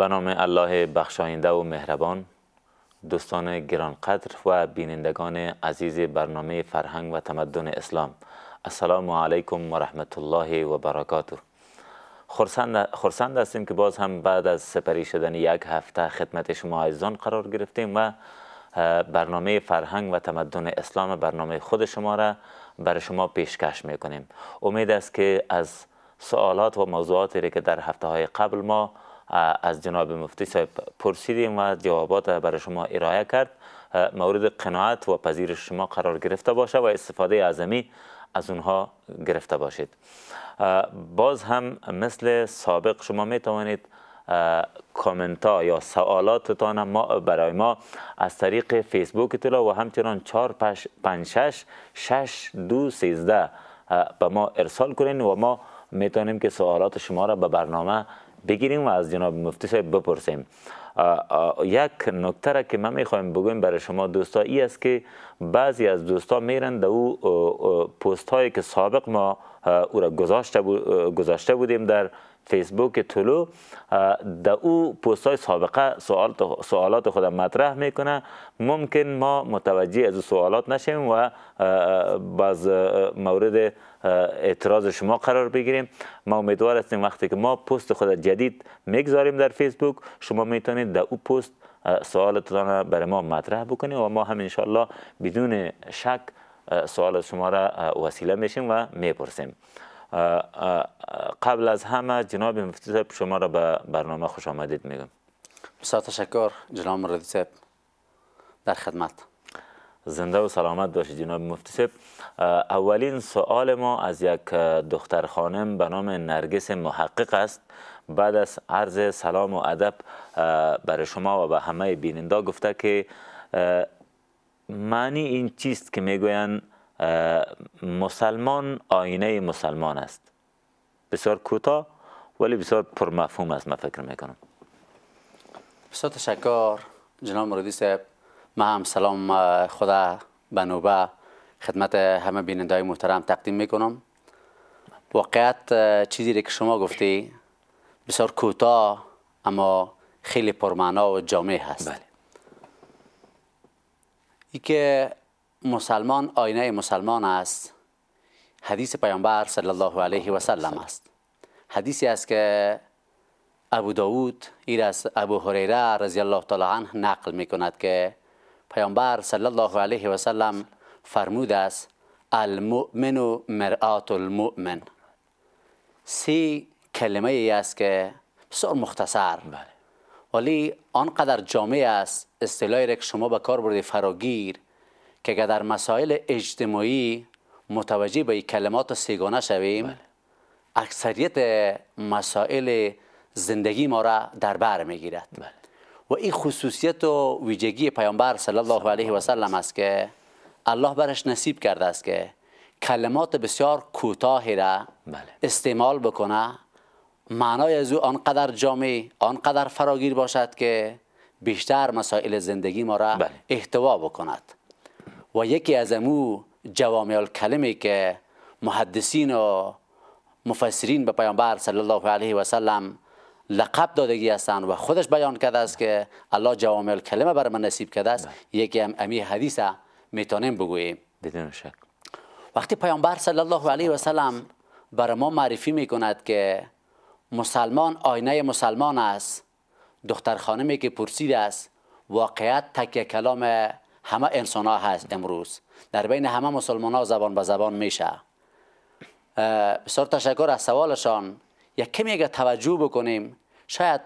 به نام الله بخشاینده و مهربان دوستان گرانقدر و بینندگان عزیز برنامه فرهنگ و تمدن اسلام السلام علیکم و رحمت الله و برکاته خرسند هستیم که باز هم بعد از سپری شدن یک هفته خدمت شما عزیزان قرار گرفتیم و برنامه فرهنگ و تمدن اسلام برنامه خود شما را بر شما پیشکش میکنیم امید است که از سوالات و موضوعاتی که در هفته های قبل ما از جناب مفتی صاحب پرسیدیم و جوابات برای شما ارائه کرد مورد قناعت و پذیرش شما قرار گرفته باشه و استفاده اعظمی از اونها گرفته باشید باز هم مثل سابق شما می توانید کامنت ها یا سوالاتتان ما برای ما از طریق فیسبوک تلا و همچنان 4 5 6 6 2 13 به ما ارسال کنین و ما می توانیم که سوالات شما را به برنامه بگیریم و از جناب مفتی صاحب بپرسیم یک نکته را که من میخوایم بگویم برای شما دوستا ای است که بعضی از دوستا میرن در او پوست هایی که سابق ما او را گذاشته, بودیم در فیسبوک طلو در او پوست های سابقه سوال سوالات خودم مطرح میکنه ممکن ما متوجه از سوالات نشیم و بعض مورد اعتراض شما قرار بگیریم ما امیدوار هستیم وقتی که ما پست خود جدید میگذاریم در فیسبوک شما میتونید در او پست سوالتان برای ما مطرح بکنید و ما هم انشالله بدون شک سوال شما را وسیله میشیم و میپرسیم قبل از همه جناب مفتی صاحب شما را به برنامه خوش آمدید میگم بسیار تشکر جناب مردی صاحب در خدمت زنده و سلامت باشید جناب مفتی صاحب اولین سوال ما از یک دختر خانم به نام نرگس محقق است بعد از عرض سلام و ادب برای شما و به همه بیننده گفته که معنی این چیست که میگویند مسلمان آینه مسلمان است بسیار کوتاه ولی بسیار پرمفهوم است من فکر میکنم بسیار تشکر جناب مرادی صاحب من هم سلام خدا به نوبه خدمت همه بیننده های محترم تقدیم میکنم واقعیت چیزی که شما گفتی بسیار کوتاه اما خیلی پرمعنا و جامع هست بله. که مسلمان آینه مسلمان است حدیث پیامبر صلی الله علیه و سلم است حدیثی است که ابو داوود ایر از ابو هریره رضی الله تعالی عنه نقل می کند که پیامبر صلی الله علیه و سلم فرمود است المؤمن مرآت المؤمن سی کلمه ای است که بسیار مختصر بله. ولی آنقدر جامع است اصطلاحی را که شما به کار برده فراگیر که اگر در مسائل اجتماعی متوجه به کلمات سیگانه شویم بله. اکثریت مسائل زندگی ما را در بر میگیرد بله. و این خصوصیت و ویژگی پیامبر صلی الله علیه و سلم است که الله برش نصیب کرده است که کلمات بسیار کوتاهی را بله. استعمال بکنه معنای از او آنقدر جامع آنقدر فراگیر باشد که بیشتر مسائل زندگی ما را بله. احتوا بکند و یکی از امو جوامع الکلمه که محدثین و مفسرین به پیامبر صلی الله علیه و سلم لقب دادگی هستند و خودش بیان کرده است که الله جوامع الکلمه بر من نصیب کرده است بله. یکی هم امی حدیث میتونیم بگوییم بدون شک وقتی پیامبر صلی الله علیه و سلم بر ما معرفی میکند که مسلمان آینه مسلمان است دختر خانمی که پرسیده است واقعیت تکیه کلام همه انسان ها هست امروز در بین همه مسلمان ها زبان به زبان میشه بسیار تشکر از سوالشان یک کمی توجه بکنیم شاید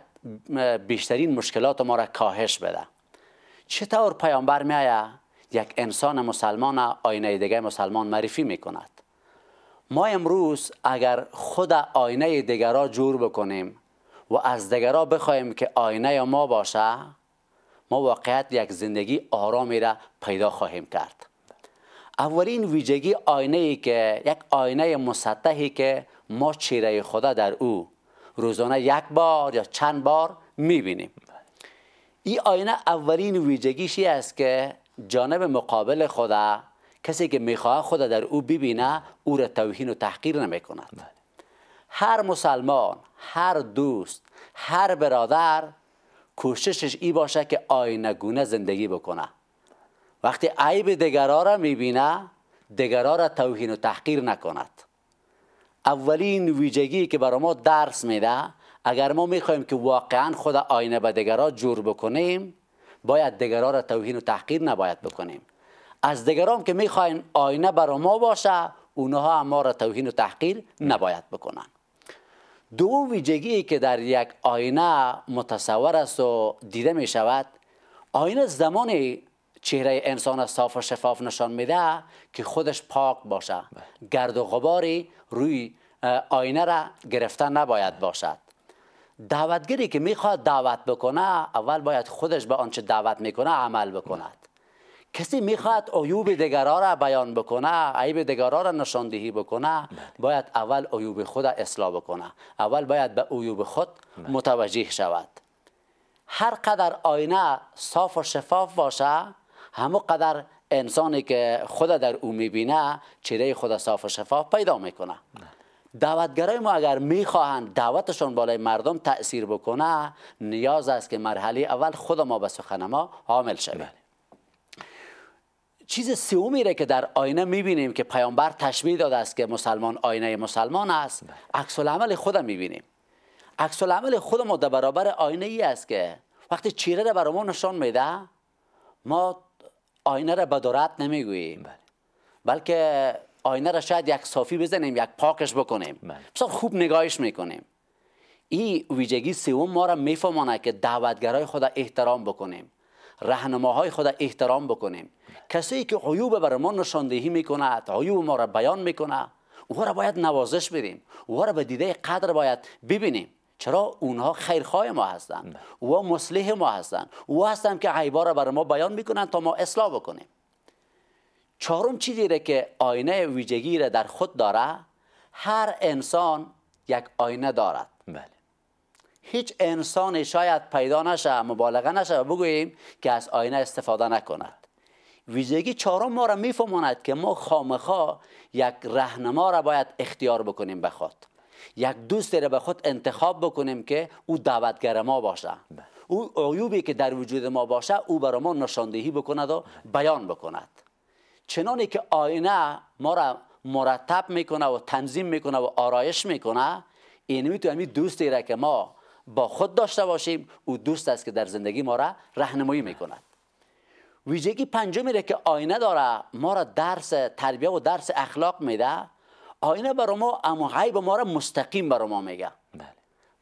بیشترین مشکلات ما را کاهش بده چطور پیامبر میایه یک انسان مسلمان آینه دیگه مسلمان معرفی کند؟ ما امروز اگر خود آینه را جور بکنیم و از دیگرها بخوایم که آینه ما باشه ما واقعیت یک زندگی آرامی را پیدا خواهیم کرد اولین ویژگی آینه ای که یک آینه مسطحی که ما چیره خدا در او روزانه یک بار یا چند بار میبینیم این آینه اولین ویژگیشی است که جانب مقابل خدا کسی که میخواه خدا در او ببینه او را توهین و تحقیر کند. هر مسلمان هر دوست هر برادر کوششش ای باشه که گونه زندگی بکنه وقتی عیب دیگرا را میبینه دیگرا را توهین و تحقیر نکند اولین ویژگی که برای ما درس میده اگر ما میخوایم که واقعا خود آینه به دیگرا جور بکنیم باید دیگرا را توهین و تحقیر نباید بکنیم از دیگران که میخواین آینه برای ما باشه اونها هم ما را توهین و تحقیر نباید بکنن دو ویژگی که در یک آینه متصور است و دیده می شود آینه زمان چهره انسان صاف و شفاف نشان میده که خودش پاک باشه بله. گرد و غباری روی آینه را گرفتن نباید باشد دعوتگری که میخواد دعوت بکنه اول باید خودش به آنچه دعوت میکنه عمل بکند کسی میخواد عیوب دیگرا را بیان بکنه عیب دیگرا را نشاندهی بکنه بله. باید اول عیوب خود اصلاح بکنه اول باید به عیوب خود بله. متوجه شود هر قدر آینه صاف و شفاف باشه همو قدر انسانی که خود در او میبینه چهره خود صاف و شفاف پیدا میکنه بله. دعوتگرای ما اگر میخواهند دعوتشون بالای مردم تاثیر بکنه نیاز است که مرحله اول خود ما به سخن ما حامل شویم چیز سومی ره که در آینه میبینیم که پیامبر تشبیه داده است که مسلمان آینه مسلمان است بله. عکس العمل خود میبینیم عکس العمل خود ما در برابر آینه ای است که وقتی چیره را برای ما نشان میده ما آینه را بدارت نمیگوییم بله. بلکه آینه را شاید یک صافی بزنیم یک پاکش بکنیم بله. خوب نگاهش میکنیم این ویژگی سوم ما را میفهمانه که دعوتگرای خدا احترام بکنیم رهنماهای خود احترام بکنیم کسی که عیوب بر ما نشاندهی میکنه عیوب ما را بیان میکنه او را باید نوازش بریم او را به دیده قدر باید ببینیم چرا اونها خیرخواه ما هستند او مصلح ما هستند او هستند که عیبا را بر ما بیان میکنند تا ما اصلاح بکنیم چهارم چیزی را که آینه ویژگی را در خود داره هر انسان یک آینه دارد بله. هیچ انسانی شاید پیدا نشه مبالغه نشه و بگوییم که از آینه استفاده نکند ویژگی چهارم ما را میفهماند که ما خامخا یک رهنما را باید اختیار بکنیم به خود یک دوستی را به خود انتخاب بکنیم که او دعوتگر ما باشه او عیوبی که در وجود ما باشه او برای ما نشاندهی بکند و بیان بکند چنانی که آینه ما را مرتب میکنه و تنظیم میکنه و آرایش میکنه این میتونیم دوستی را که ما با خود داشته باشیم او دوست است که در زندگی ما را رهنمایی میکند ویژگی پنجمی را که آینه داره ما را درس تربیه و درس اخلاق میده آینه برای ما اما غیب ما را مستقیم برای ما میگه بله.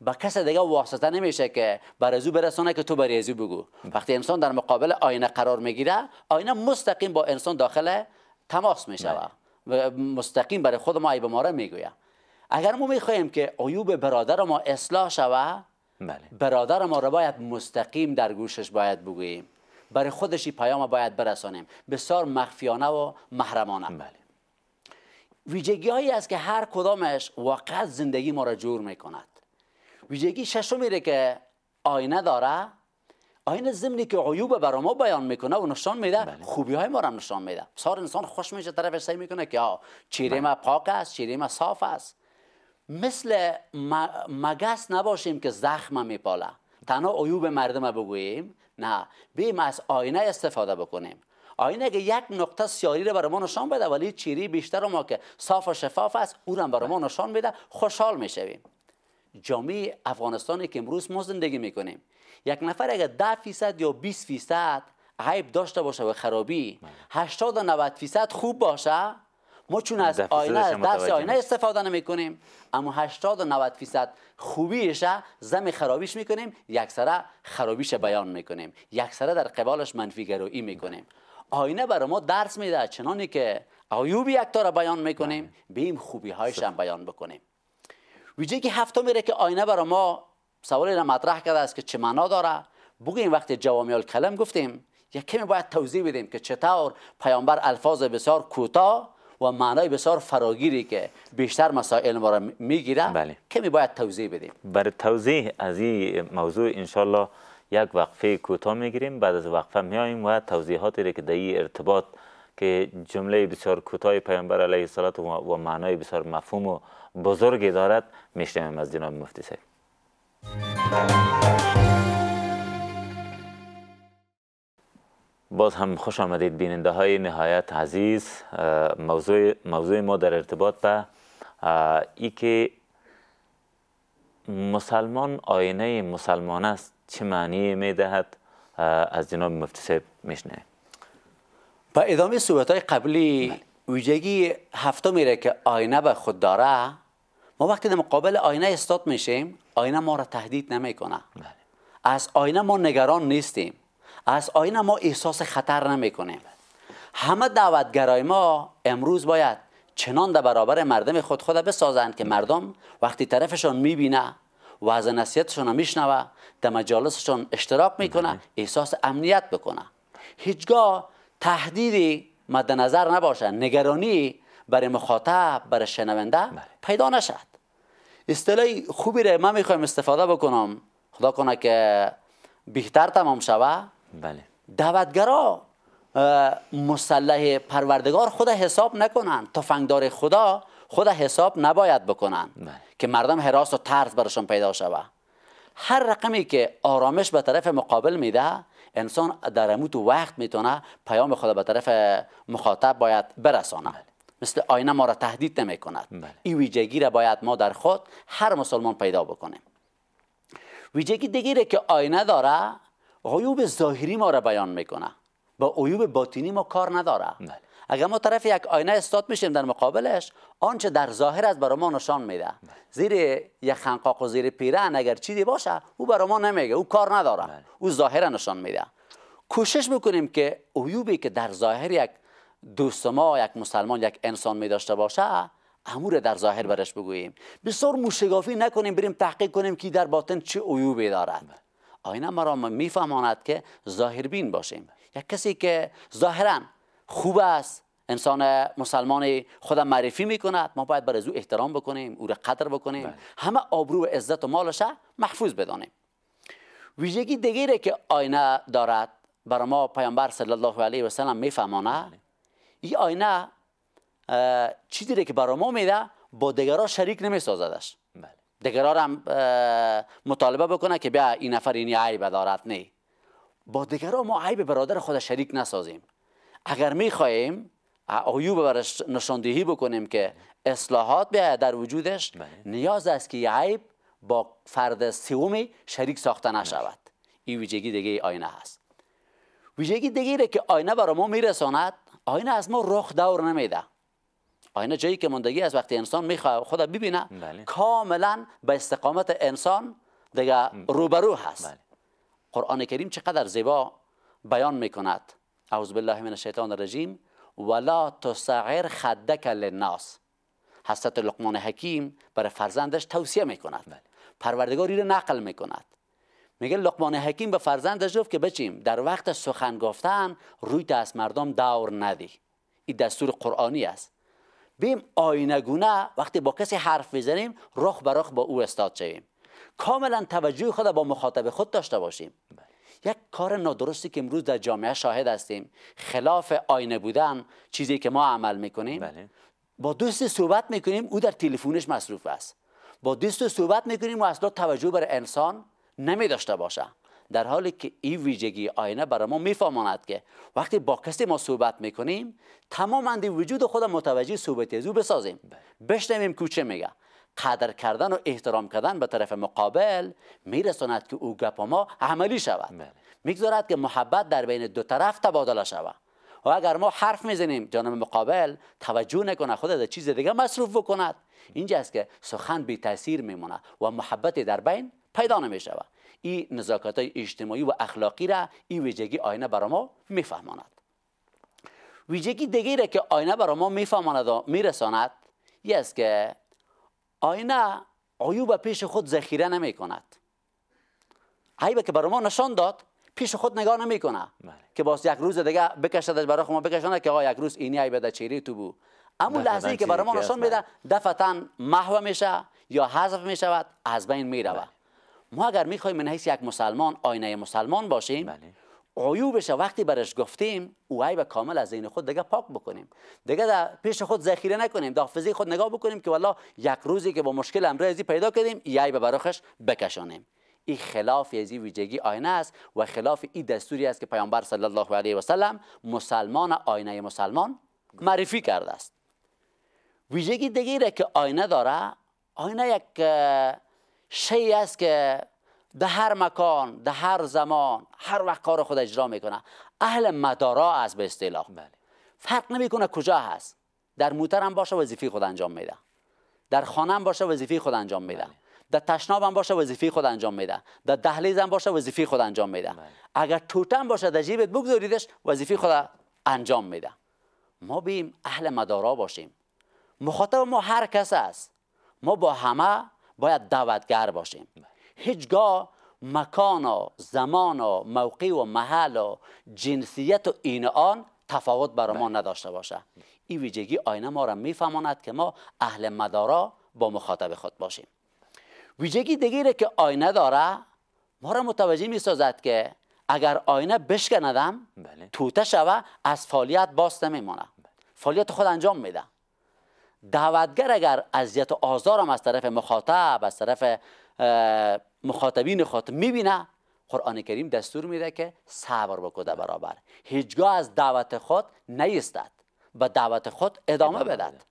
با کس دیگه واسطه نمیشه که بر ازو برسانه که تو بر ازو بگو بله. وقتی انسان در مقابل آینه قرار میگیره آینه مستقیم با انسان داخل تماس میشه بله. و مستقیم برای خود ما عیب ما را میگویه اگر ما میخواهیم که عیوب برادر ما اصلاح شود، بله. برادر ما را باید مستقیم در گوشش باید بگوییم برای خودش پیام باید برسانیم بسیار مخفیانه و محرمانه بله. ویژگی هایی است که هر کدامش واقعا زندگی ما را جور میکند ویژگی ششو میره که آینه داره آینه زمینی که عیوب برای ما بیان میکنه و نشان میده بله. خوبی های ما را نشان میده سار انسان خوش میشه طرفش سعی میکنه که چیره بله. ما پاک است چیره صاف است مثل مگس نباشیم که زخم میپاله تنها عیوب مردم بگوییم نه بیم از آینه استفاده بکنیم آینه که یک نقطه سیاری رو برای نشان بده ولی چیری بیشتر ما که صاف و شفاف است او رو برای نشان میده خوشحال میشویم جامعه افغانستانی که امروز ما زندگی میکنیم یک نفر اگر ده فیصد یا 20 فیصد عیب داشته باشه و خرابی 80 بله. و 90 فیصد خوب باشه ما چون از آینه درس آینه استفاده نمی کنیم اما 80 و 90 فیصد خوبیش زم خرابیش می کنیم یکسره خرابیش بیان می کنیم یکسره در قبالش منفی گرایی می کنیم آینه برای ما درس میده چنانی که عیوب یک را بیان میکنیم بله. بیم خوبی هایش بیان بکنیم ویژه که هفته میره که آینه برای ما سوالی را مطرح کرده است که چه معنا داره بگیم وقتی جوامع کلم گفتیم یک کمی باید توضیح بدیم که چطور پیامبر الفاظ بسیار کوتاه و معنای بسیار فراگیری که بیشتر مسائل ما را میگیره بله. می باید توضیح بدیم بر توضیح از این موضوع انشالله یک وقفه کوتاه میگیریم بعد از وقفه میاییم و توضیحاتی را که در ارتباط که جمله بسیار کوتاه پیامبر علیه الصلاه و معنای بسیار مفهوم و بزرگی دارد میشنویم از جناب مفتی صاحب باز هم خوش آمدید بیننده های نهایت عزیز موضوع, موضوع ما در ارتباط به ای که مسلمان آینه مسلمان است چه معنی میدهد از جناب مفتی صاحب میشنویم با ادامه صحبت های قبلی بله. ویژگی هفته میره که آینه به خود داره ما وقتی در مقابل آینه استاد میشیم آینه ما را تهدید نمیکنه بله. از آینه ما نگران نیستیم از آینه ما احساس خطر نمی همه دعوتگرای ما امروز باید چنان در برابر مردم خود خود بسازند که مردم وقتی طرفشان میبینه و از نصیحتشون رو میشنوه در مجالسشون اشتراک میکنه احساس امنیت بکنه هیچگاه تهدیدی مد نظر نباشه نگرانی برای مخاطب برای شنونده پیدا نشد اصطلاح خوبی را من میخوایم استفاده بکنم خدا کنه که بهتر تمام شود، بله دعوتگرا مسلح پروردگار خود حساب نکنن تفنگدار خدا خود حساب نباید بکنن بله. که مردم حراس و ترس برشون پیدا شود هر رقمی که آرامش به طرف مقابل میده انسان در اموت وقت میتونه پیام خدا به طرف مخاطب باید برسانه بله. مثل آینه ما را تهدید نمی کند بله. این ویژگی را باید ما در خود هر مسلمان پیدا بکنیم ویژگی دیگری که آینه داره عیوب ظاهری ما را بیان میکنه با عیوب باطینی ما کار نداره اگر ما طرف یک آینه استاد میشیم در مقابلش آنچه در ظاهر از برای ما نشان میده زیر یک خنقاق و زیر پیرن اگر چیزی باشه او برای ما نمیگه او کار نداره بله. او ظاهر نشان میده کوشش میکنیم که عیوبی که در ظاهر یک دوست ما یک مسلمان یک انسان می داشته باشه امور در ظاهر برش بگوییم بسیار موشگافی نکنیم بریم تحقیق کنیم که در باطن چه عیوبی دارد بله. آینه مرا میفهماند که ظاهربین باشیم یک کسی که ظاهرا خوب است انسان مسلمان خودم معرفی کند ما باید برای او احترام بکنیم او را قدر بکنیم بله. همه آبرو و عزت و مالش محفوظ بدانیم ویژگی دیگری که آینه دارد برای ما پیامبر صلی الله علیه و سلم میفهمانه بله. این آینه چیزی که برای ما میده با دیگران شریک سازدش دیگرار هم مطالبه بکنه که بیا این نفر این عیب دارد نه با دیگرا ما عیب برادر خود شریک نسازیم اگر می خواهیم عیوب برش نشاندهی بکنیم که اصلاحات بیاید در وجودش بله. نیاز است که عیب با فرد سیومی شریک ساخته نشود این ویژگی دیگه آینه هست ویژگی دیگه که آینه برای ما میرساند آینه از ما رخ دور نمیده آینه جایی که ماندگی از وقتی انسان میخواه خدا ببینه بله. کاملا به استقامت انسان دیگه روبرو هست بله. قرآن کریم چقدر زیبا بیان میکند اعوذ بالله من الشیطان الرجیم ولا تسعر خدک للناس حضرت لقمان حکیم برای فرزندش توصیه میکند بله. پروردگار رو نقل میکند میگه لقمان حکیم به فرزندش گفت که بچیم در وقت سخن گفتن روی از مردم دور ندی این دستور قرآنی است بیم آینگونه وقتی با کسی حرف میزنیم رخ به رخ با او استاد شویم کاملا توجه خود با مخاطب خود داشته باشیم یک کار نادرستی که امروز در جامعه شاهد هستیم خلاف آینه بودن چیزی که ما عمل میکنیم بله. با دوست صحبت میکنیم او در تلفنش مصروف است با دوست صحبت میکنیم و اصلا توجه بر انسان نمی داشته باشه در حالی که این ویژگی آینه برای ما میفهماند که وقتی با کسی ما صحبت میکنیم تمام وجود خود متوجه صحبت او بسازیم بله. بشنویم کوچه میگه قدر کردن و احترام کردن به طرف مقابل میرساند که او گپ ما عملی شود بله. میگذارد که محبت در بین دو طرف تبادله شود و اگر ما حرف میزنیم جانب مقابل توجه نکنه خود در چیز دیگه مصروف بکند اینجاست که سخن بی تاثیر میماند و محبت در بین پیدا نمیشود این نزاکت های اجتماعی و اخلاقی را این ویژگی آینه برای ما میفهماند ویژگی را که آینه برای ما میفهماند و میرساند یه است که آینه عیوب پیش خود ذخیره نمی کند که برای ما نشان داد پیش خود نگاه نمیکنه بله. که باز یک روز دیگه بکشدش برای ما که آقا یک روز اینی عیب در چیره تو بود اما لحظه ای که برای ما نشان میده بله. دفتن محو میشه یا حذف میشود از بین میرود ما اگر میخوایم من حیث یک مسلمان آینه مسلمان باشیم بله. عیوبش وقتی برش گفتیم او عیب کامل از این خود دیگه پاک بکنیم دیگه در پیش خود ذخیره نکنیم در خود نگاه بکنیم که والا یک روزی که با مشکل امروزی پیدا کردیم ای به براخش بکشانیم این خلاف از این ویژگی آینه است و خلاف این دستوری است که پیامبر صلی الله علیه و سلم مسلمان آینه مسلمان معرفی کرده است ویژگی دیگری که آینه داره آینه یک شی است که در هر مکان در هر زمان هر وقت کار خود اجرا میکنه اهل مدارا است به اصطلاح بله. فرق نمیکنه کجا هست در موتر باشه وظیفه خود انجام میده در خانه هم باشه وظیفه خود انجام میده بله. در تشناب باشه وظیفه خود انجام میده در دهلیز باشه وظیفه خود انجام میده بله. اگر توتن باشه در جیبت بگذاریدش وظیفه خود انجام میده ما بیم اهل مدارا باشیم مخاطب ما هر کس است ما با همه باید دعوتگر باشیم بله. هیچگاه مکان و زمان و موقع و محل و جنسیت و این آن تفاوت برای ما بله. نداشته باشه این ویژگی آینه ما را میفهماند که ما اهل مدارا با مخاطب خود باشیم ویژگی دیگری که آینه داره ما را متوجه می سازد که اگر آینه بشکندم بله. توته شوه از فعالیت باز نمیمانه بله. فعالیت خود انجام میده دعوتگر اگر اذیت و هم از طرف مخاطب از طرف مخاطبین خود میبینه قرآن کریم دستور میده که صبر بکده برابر هیچگاه از دعوت خود نیستد و دعوت خود ادامه, بدد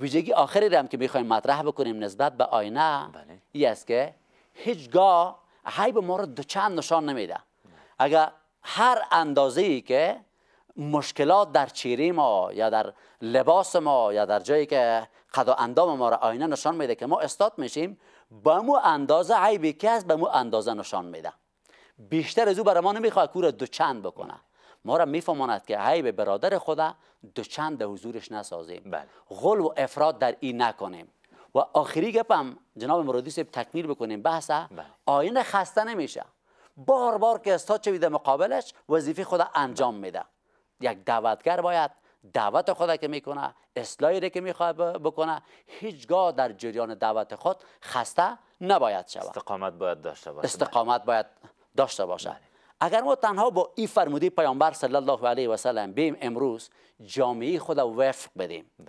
ویژگی آخری هم که میخوایم مطرح بکنیم نسبت به آینه بله. است که هیچگاه حیب ما رو چند نشان نمیده اگر هر اندازه که مشکلات در چیره ما یا در لباس ما یا در جایی که قد و اندام ما را آینه نشان میده که ما استاد میشیم به مو اندازه عیبی که هست به مو اندازه نشان میده بیشتر از او برای ما نمیخواد که دو چند دوچند بکنه ما را میفهماند که عیب برادر خود دوچند در حضورش نسازیم بله. غل و افراد در این نکنیم و آخری گپم جناب مرادی سیب تکمیل بکنیم بحثه بله. آینه خسته نمیشه بار بار که استاد چه مقابلش وظیفه خود انجام میده یک دعوتگر باید دعوت خود که میکنه اصلاحی که میخواد بکنه هیچگاه در جریان دعوت خود خسته نباید شود استقامت باید داشته باشه استقامت باید داشته باشه بله. اگر ما تنها با این فرمودی پیامبر صلی الله علیه و سلم بیم امروز جامعه خود وفق بدیم بله.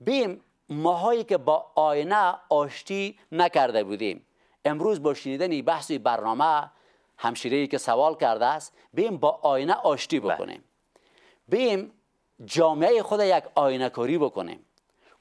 بیم ماهایی که با آینه آشتی نکرده بودیم امروز با شنیدن بحث برنامه همشیری که سوال کرده است بیم با آینه آشتی بله. بکنیم بیم جامعه خود یک آینه کاری بکنیم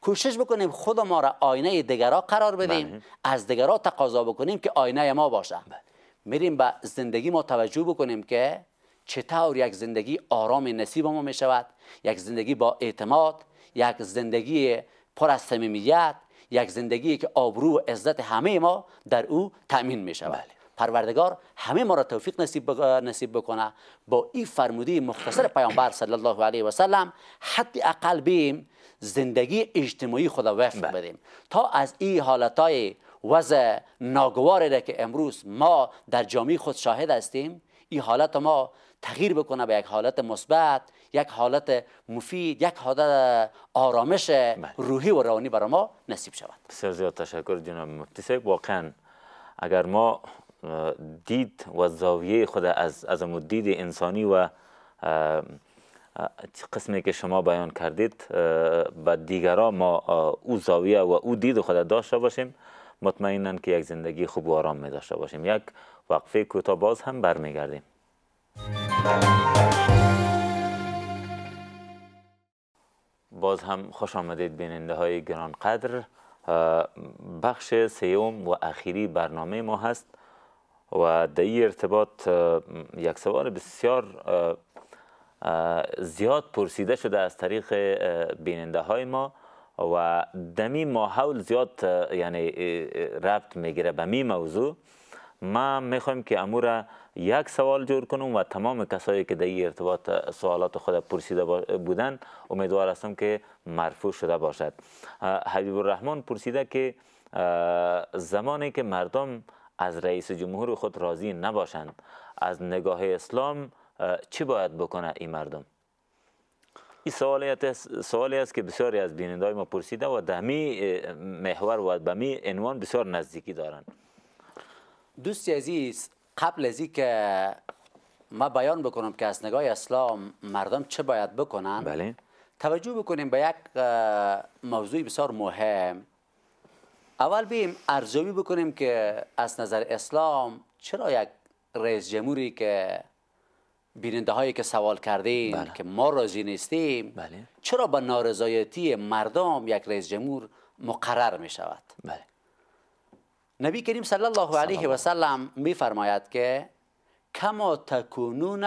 کوشش بکنیم خود ما را آینه دیگرها قرار بدیم بله. از دیگرها تقاضا بکنیم که آینه ما باشه بله. میریم به زندگی ما توجه بکنیم که چطور یک زندگی آرام نصیب ما می شود یک زندگی با اعتماد یک زندگی پر از صمیمیت یک زندگی که آبرو و عزت همه ما در او تامین میشود بله. پروردگار همه ما را توفیق نصیب نصیب بکنه با این فرمودی مختصر پیامبر صلی الله علیه و سلم حتی اقل بیم زندگی اجتماعی خدا وفق بله. بدیم تا از این حالتای وضع ناگواری را که امروز ما در جامعه خود شاهد هستیم این حالت ما تغییر بکنه به یک حالت مثبت یک حالت مفید یک حالت آرامش بله. روحی و روانی برای ما نصیب شود بسیار زیاد تشکر جناب مفتی واقعا اگر ما دید و زاویه خود از, از دید انسانی و قسمی که شما بیان کردید و دیگرها ما او زاویه و او دید خود داشته باشیم مطمئنا که یک زندگی خوب و آرام می داشته باشیم یک وقفه کوتاه باز هم برمیگردیم باز هم خوش آمدید بیننده های گرانقدر بخش سیوم و اخیری برنامه ما هست و در این ارتباط یک سوال بسیار زیاد پرسیده شده از طریق بیننده های ما و دمی ماحول زیاد یعنی ربط میگیره به می موضوع ما میخوایم که امور یک سوال جور کنم و تمام کسایی که در این ارتباط سوالات خود پرسیده بودند، امیدوار هستم که مرفوع شده باشد حبیب الرحمن پرسیده که زمانی که مردم از رئیس جمهور خود راضی نباشند از نگاه اسلام چی باید بکنه این مردم این سوالی است که بسیاری از بیننده ما پرسیده و دمی محور و به عنوان بسیار نزدیکی دارند دوستی عزیز قبل از که ما بیان بکنم که از نگاه اسلام مردم چه باید بکنن بله. توجه بکنیم به یک موضوع بسیار مهم اول بیم ارزیابی بکنیم که از نظر اسلام چرا یک رئیس جمهوری که بیننده هایی که سوال کردیم بله. که ما راضی نیستیم بله. چرا با نارضایتی مردم یک رئیس جمهور مقرر می شود بله. نبی کریم صلی الله علیه و سلم می فرماید که کما تکونون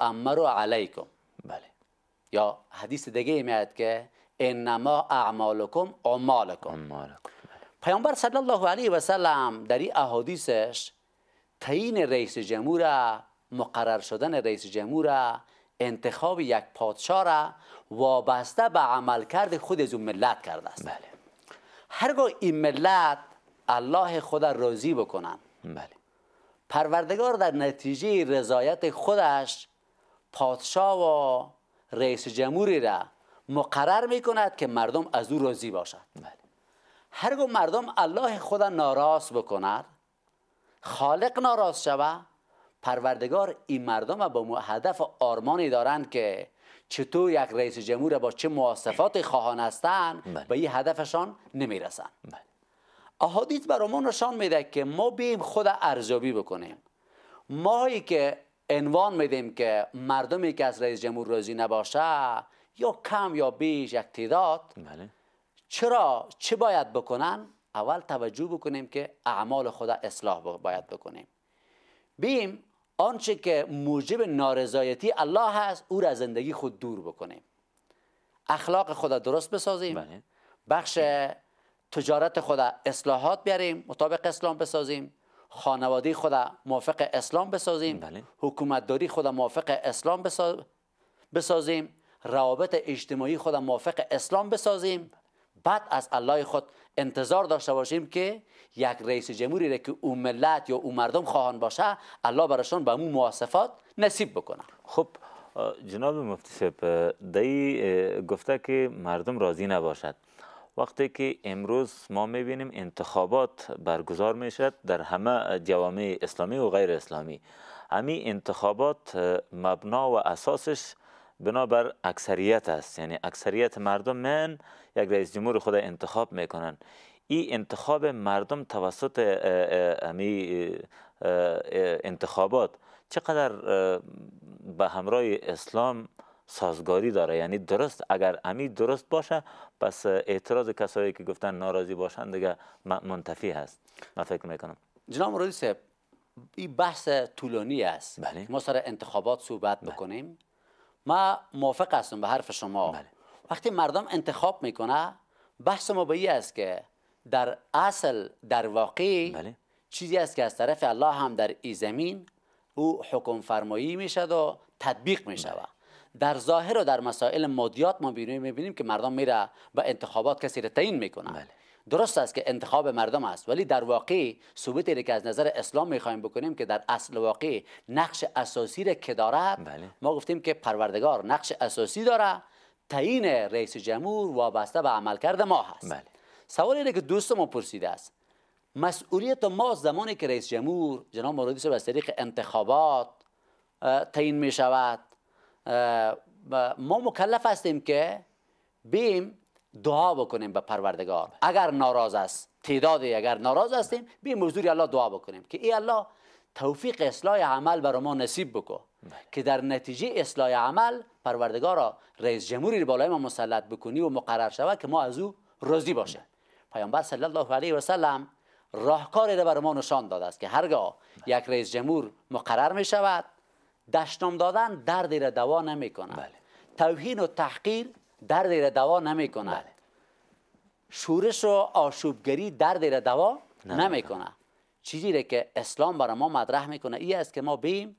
امرو علیکم بله. یا حدیث دیگه میاد که انما اعمالکم امالکم پیامبر صلی الله علیه و سلم در این احادیثش تعیین رئیس جمهور مقرر شدن رئیس جمهور انتخاب یک پادشاه را وابسته به عملکرد خود از ملت کرده است بله هرگاه این ملت الله خود راضی بکنن بله پروردگار در نتیجه رضایت خودش پادشاه و رئیس جمهوری را مقرر می کند که مردم از او راضی باشد بله. هرگو مردم الله خدا ناراض بکنند خالق ناراض شود پروردگار این مردم با به هدف آرمانی دارند که چطور یک رئیس جمهور با چه مواصفات خواهان هستند بله. به این هدفشان نمیرسند بله. احادیث برای ما نشان میده که ما بیم خود ارزیابی بکنیم ماهایی که عنوان میدیم که مردمی که از رئیس جمهور راضی نباشه یا کم یا بیش یک تعداد بله. چرا چه باید بکنن اول توجه بکنیم که اعمال خدا اصلاح باید بکنیم بیم آنچه که موجب نارضایتی الله هست او را زندگی خود دور بکنیم اخلاق خدا درست بسازیم بله. بخش تجارت خدا اصلاحات بیاریم مطابق اسلام بسازیم خانواده خدا موافق اسلام بسازیم حکومت بله. حکومتداری خدا موافق اسلام بسازیم روابط اجتماعی خدا موافق اسلام بسازیم بعد از الله خود انتظار داشته باشیم که یک رئیس جمهوری را که او ملت یا او مردم خواهان باشه الله برشان به مو مواصفات نصیب بکنه خب جناب مفتی صاحب دایی گفته که مردم راضی نباشد وقتی که امروز ما میبینیم انتخابات برگزار میشد در همه جوامع اسلامی و غیر اسلامی امی انتخابات مبنا و اساسش بنابر اکثریت است یعنی اکثریت مردم من یک رئیس جمهور خود انتخاب میکنن این انتخاب مردم توسط امی انتخابات چقدر به همراه اسلام سازگاری داره یعنی درست اگر امی درست باشه پس اعتراض کسایی که گفتن ناراضی باشند دیگه منتفی هست من فکر میکنم جناب مرادی صاحب این بحث طولانی است بله. ما سر انتخابات صحبت بله. بکنیم ما موافق هستم به حرف شما بله. وقتی مردم انتخاب میکنه بحث ما به این است که در اصل در واقع بله. چیزی است که از طرف الله هم در ای زمین او حکم فرمایی میشد و تطبیق میشود بله. در ظاهر و در مسائل مادیات ما میبینیم که مردم میره به انتخابات کسی را تعیین میکنه بله. درست است که انتخاب مردم است ولی در واقع ثبوتی که از نظر اسلام خواهیم بکنیم که در اصل واقع نقش اساسی را که دارد بله. ما گفتیم که پروردگار نقش اساسی داره تعیین رئیس جمهور وابسته به عملکرد ما هست بله. سوال اینه که دوست ما پرسیده است مسئولیت ما زمانی که رئیس جمهور جناب مرادی صاحب از طریق انتخابات تعیین می شود ما مکلف هستیم که بیم دعا بکنیم به پروردگار اگر ناراض است تعدادی اگر ناراض هستیم به حضور الله دعا بکنیم که ای الله توفیق اصلاح عمل بر ما نصیب بکو که در نتیجه اصلاح عمل پروردگار رئیس جمهوری بالای ما مسلط بکنی و مقرر شود که ما از او راضی باشه پیامبر صلی الله علیه و سلم راهکاری را بر ما نشان داده است که هرگاه یک رئیس جمهور مقرر می شود دشنام دادن دردی را دوا نمی بله. توهین و تحقیر درد را دوا نمیکنه بله. شورش و آشوبگری دردی را دوا نمیکنه چیزی را که اسلام برای ما مطرح میکنه این است که ما بیم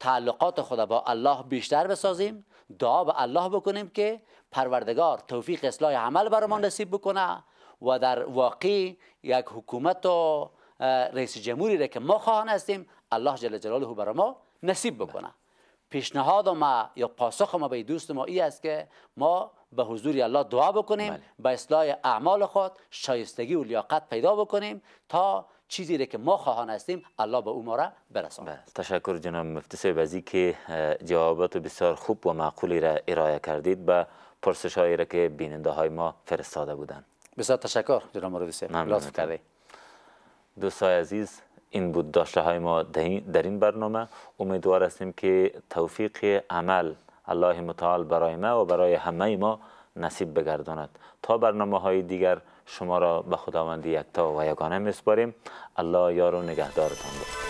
تعلقات خود با الله بیشتر بسازیم دعا به الله بکنیم که پروردگار توفیق اصلاح عمل ما بله. نصیب بکنه و در واقع یک حکومت و رئیس جمهوری را که ما خواهان هستیم الله جل جلاله برای ما نصیب بکنه بله. پیشنهاد ما یا پاسخ ما به دوست ما ای است که ما به حضور الله دعا بکنیم بله. به اصلاح اعمال خود شایستگی و لیاقت پیدا بکنیم تا چیزی را که ما خواهان هستیم الله به او ما را برساند بله. تشکر جناب مفتی صاحب که جوابات بسیار خوب و معقولی را ارائه کردید به پرسش هایی را که بیننده های ما فرستاده بودند بسیار تشکر جناب مفتی صاحب لطف کردید دوستای عزیز این بود داشته های ما در این برنامه امیدوار هستیم که توفیق عمل الله متعال برای ما و برای همه ما نصیب بگرداند تا برنامه های دیگر شما را به خداوند یکتا و یگانه سپاریم الله یار و نگهدارتان بود